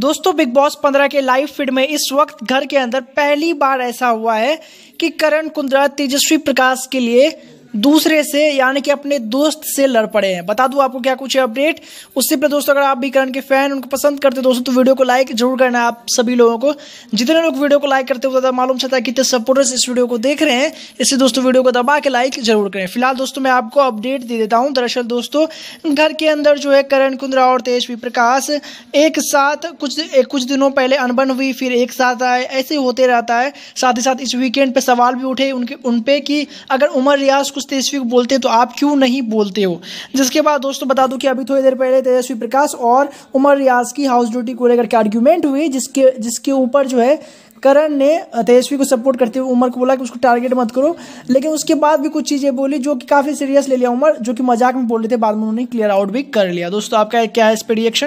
दोस्तों big boss पंद्रह के लाइव फीड में इस वक्त घर के अंदर पहली बार ऐसा हुआ है कि करण कुंद्रा तेजस्वी प्रकाश के लिए दूसरे से यानी कि अपने दोस्त से लड़ पड़े हैं बता दूं आपको क्या कुछ है अपडेट उससे पहले दोस्तों अगर आप भी करण के फैन उनको पसंद करते दोस्तों तो वीडियो को लाइक जरूर करना आप सभी लोगों को जितने लोग वीडियो को लाइक करते हो ज़्यादा मालूम चलता है कितने सपोर्टर्स इस वीडियो को देख रहे हैं इससे दोस्तों वीडियो को दबा के लाइक जरूर करें फिलहाल दोस्तों मैं आपको अपडेट दे देता हूँ दरअसल दोस्तों घर के अंदर जो है करण कुंद्रा और तेजस्वी प्रकाश एक साथ कुछ कुछ दिनों पहले अनबन हुई फिर एक साथ आए ऐसे होते रहता है साथ ही साथ इस वीकेंड पर सवाल भी उठे उनके उन पर कि अगर उमर रियाज उस तेजस्वी को बोलते हैं तो आप क्यों नहीं बोलते हो जिसके बाद दोस्तों बता दूं कि अभी थोड़ी देर पहले तेजस्वी प्रकाश और उमर रियाज की हाउस ड्यूटी को लेकर के आर्ग्यूमेंट हुई जिसके जिसके ऊपर जो है करण ने तेजस्वी को सपोर्ट करते हुए उमर को बोला कि उसको टारगेट मत करो लेकिन उसके बाद भी कुछ चीज़ें बोली जो कि काफ़ी सीरियस ले लिया उमर जो कि मजाक में बोल रहे थे बाद में उन्होंने क्लियर आउट भी कर लिया दोस्तों आपका क्या है इस पर रिएक्शन